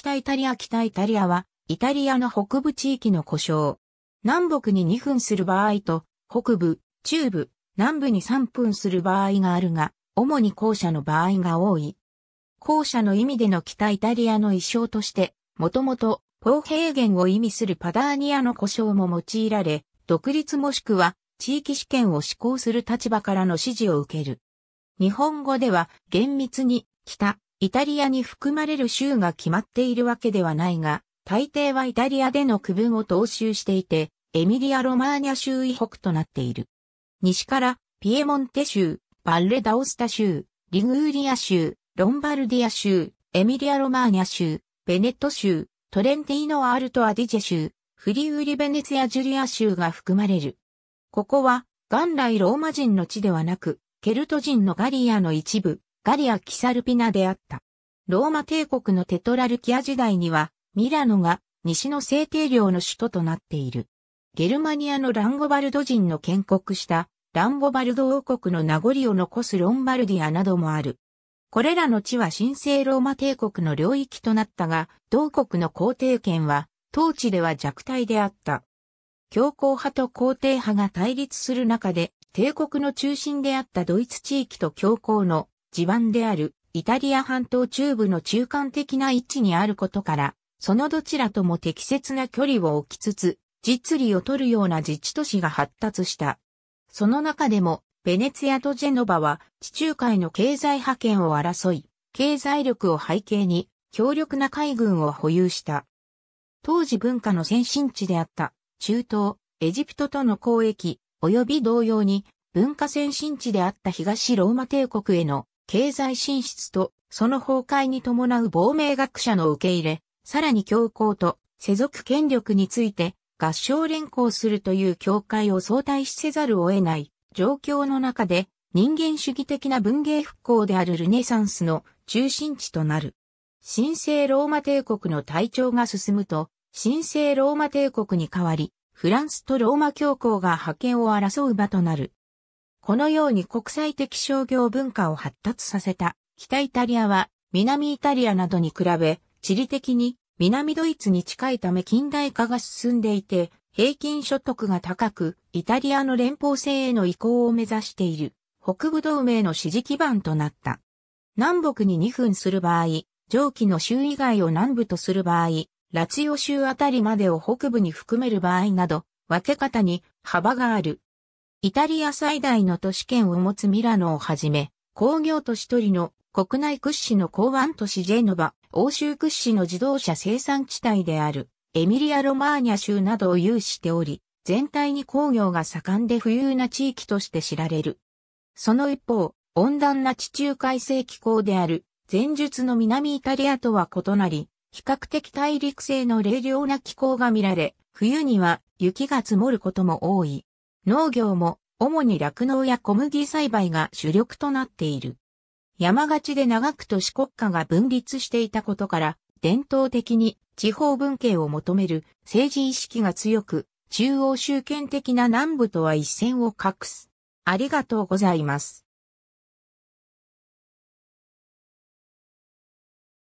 北イタリア北イタリアは、イタリアの北部地域の故障。南北に2分する場合と、北部、中部、南部に3分する場合があるが、主に後者の場合が多い。後者の意味での北イタリアの意生として、もともと、ポー平原を意味するパダーニアの故障も用いられ、独立もしくは、地域試験を施行する立場からの指示を受ける。日本語では、厳密に、北、イタリアに含まれる州が決まっているわけではないが、大抵はイタリアでの区分を踏襲していて、エミリア・ロマーニャ州以北となっている。西から、ピエモンテ州、バッレ・ダオスタ州、リグーリア州、ロンバルディア州、エミリア・ロマーニャ州、ベネット州、トレンティーノ・アルト・アディジェ州、フリウリ・ベネツィア・ジュリア州が含まれる。ここは、元来ローマ人の地ではなく、ケルト人のガリアの一部、ガリア・キサルピナであった。ローマ帝国のテトラルキア時代には、ミラノが西の制定領の首都となっている。ゲルマニアのランゴバルド人の建国したランゴバルド王国の名残を残すロンバルディアなどもある。これらの地は神聖ローマ帝国の領域となったが、同国の皇帝権は、当地では弱体であった。強硬派と皇帝派が対立する中で、帝国の中心であったドイツ地域と教皇の地盤であるイタリア半島中部の中間的な位置にあることから、そのどちらとも適切な距離を置きつつ、実利を取るような自治都市が発達した。その中でも、ベネツィアとジェノバは地中海の経済覇権を争い、経済力を背景に強力な海軍を保有した。当時文化の先進地であった中東、エジプトとの交易、及び同様に文化先進地であった東ローマ帝国への経済進出とその崩壊に伴う亡命学者の受け入れ、さらに教皇と世俗権力について合唱連行するという教会を相対しせざるを得ない状況の中で人間主義的な文芸復興であるルネサンスの中心地となる。神聖ローマ帝国の体調が進むと、神聖ローマ帝国に代わり、フランスとローマ教皇が覇権を争う場となる。このように国際的商業文化を発達させた北イタリアは南イタリアなどに比べ地理的に南ドイツに近いため近代化が進んでいて平均所得が高くイタリアの連邦制への移行を目指している北部同盟の支持基盤となった。南北に2分する場合、上記の州以外を南部とする場合、ラツィオ州あたりまでを北部に含める場合など、分け方に幅がある。イタリア最大の都市圏を持つミラノをはじめ、工業都市一人の国内屈指の港湾都市ジェノバ、欧州屈指の自動車生産地帯である、エミリア・ロマーニャ州などを有しており、全体に工業が盛んで富裕な地域として知られる。その一方、温暖な地中海性気候である、前述の南イタリアとは異なり、比較的大陸性の冷涼な気候が見られ、冬には雪が積もることも多い。農業も主に酪農や小麦栽培が主力となっている。山がちで長く都市国家が分立していたことから、伝統的に地方文系を求める政治意識が強く、中央集権的な南部とは一線を画す。ありがとうございます。